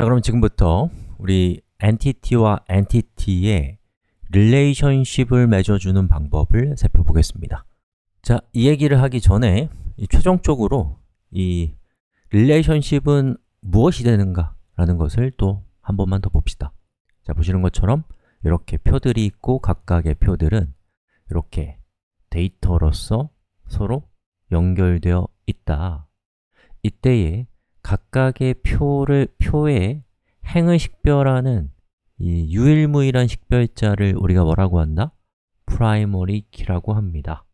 자, 그럼 지금부터 우리 entity와 entity의 릴레이션십을 맺어주는 방법을 살펴보겠습니다. 자, 이 얘기를 하기 전에 최종적으로 이 r e l a 릴레이션십은 무엇이 되는가 라는 것을 또 한 번만 더 봅시다. 자, 보시는 것처럼 이렇게 표들이 있고 각각의 표들은 이렇게 데이터로서 서로 연결되어 있다 이때에 각각의 표를 표에 행을 식별하는 이유일무이란 식별자를 우리가 뭐라고 한다? primary key라고 합니다.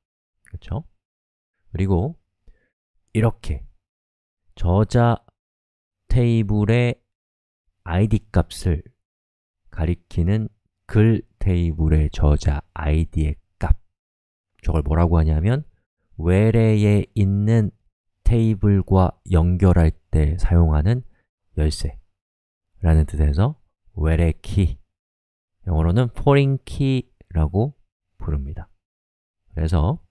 그렇죠? 그리고 이렇게 저자 테이블의 id 값을 가리키는 글 테이블의 저자 id의 값 저걸 뭐라고 하냐면 외래에 있는 테이블과 연결할 때 사용하는 열쇠라는 뜻에서 where의 키 영어로는 foreign key라고 부릅니다. 그래서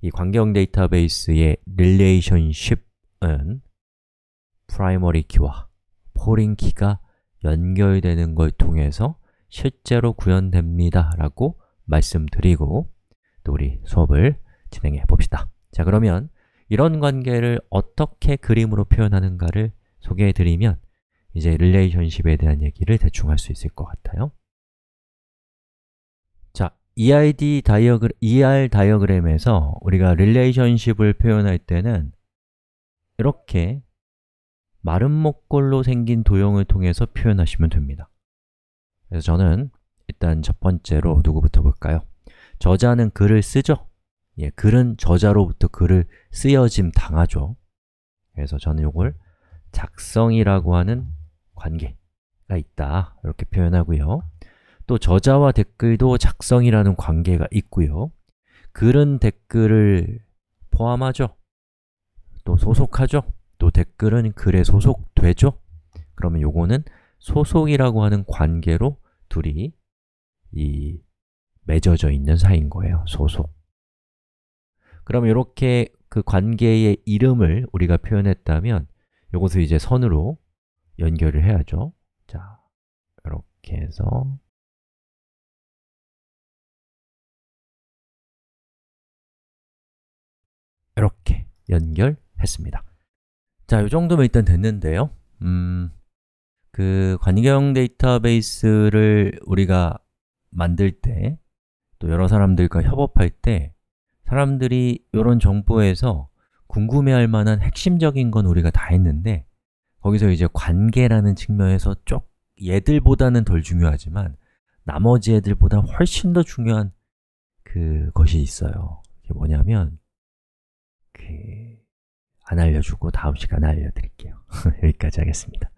이 관계형 데이터베이스의 relationship은 primary key와 foreign key가 연결되는 걸 통해서 실제로 구현됩니다 라고 말씀드리고 또 우리 수업을 진행해 봅시다. 자 그러면 이런 관계를 어떻게 그림으로 표현하는가를 소개해드리면 이제 릴레이션십에 대한 얘기를 대충 할 수 있을 것 같아요 자, EID 다이어그램, ER 다이어그램에서 우리가 릴레이션십을 표현할 때는 이렇게 마름 목골로 생긴 도형을 통해서 표현하시면 됩니다 그래서 저는 일단 첫 번째로 누구부터 볼까요? 저자는 글을 쓰죠? 예, 글은 저자로부터 글을 쓰여짐 당하죠. 그래서 저는 이걸 작성이라고 하는 관계가 있다 이렇게 표현하고요. 또 저자와 댓글도 작성이라는 관계가 있고요. 글은 댓글을 포함하죠. 또 소속하죠. 또 댓글은 글에 소속되죠. 그러면 요거는 소속이라고 하는 관계로 둘이 이 맺어져 있는 사이인 거예요. 소속. 그럼 이렇게 그 관계의 이름을 우리가 표현했다면 이것을 이제 선으로 연결을 해야죠. 자, 이렇게 해서 이렇게 연결했습니다. 자, 이 정도면 일단 됐는데요. 음, 그 관계형 데이터베이스를 우리가 만들 때, 또 여러 사람들과 협업할 때 사람들이 이런 정보에서 궁금해할 만한 핵심적인 건 우리가 다 했는데 거기서 이제 관계라는 측면에서 쪽 얘들보다는 덜 중요하지만 나머지 애들보다 훨씬 더 중요한 그 것이 있어요 그게 뭐냐면 그... 안 알려주고 다음 시간에 알려드릴게요 여기까지 하겠습니다